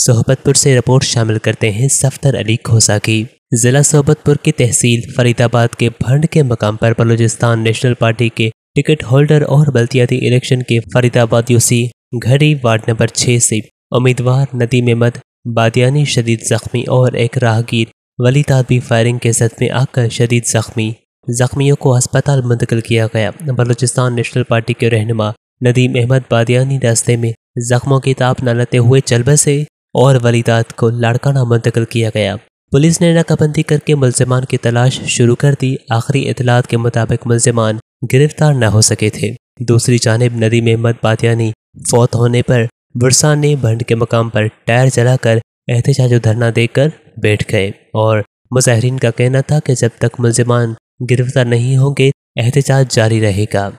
सोहबतपुर से रिपोर्ट शामिल करते हैं सफदर अली खोसा की जिला सोहबतपुर की तहसील फरीदाबाद के भंड के मकाम पर बलूचिस्तान नेशनल पार्टी के टिकट होल्डर और बल्दियाती इलेक्शन के फरीदाबाद यूसी घड़ी वार्ड नंबर छः से उम्मीदवार नदीम अहमद बादयानी शदीद जख्मी और एक राहगीर वली तादबी फायरिंग के सद में आकर शदीद जख्मी जख्मियों को अस्पताल मुंतकिल किया गया बलूचिस्तान नेशनल पार्टी के रहनुमा नदीम अहमद बादयानी रास्ते में जख्मों की ताप न लेते हुए चलबे से और वलीदात को लाड़काना मुंतकिल किया गया पुलिस ने नाकाबंदी करके मुलजमान की तलाश शुरू कर दी आखिरी इतलात के मुताबिक मुलजमान गिरफ्तार न हो सके थे दूसरी जानब नदी में मत बातियानी फौत होने पर बुरसान ने भंड के मकाम पर टायर जलाकर एहतजाज धरना देकर बैठ गए और मुजाहरीन का कहना था कि जब तक मुलजमान गिरफ्तार नहीं होंगे एहतजाज जारी रहेगा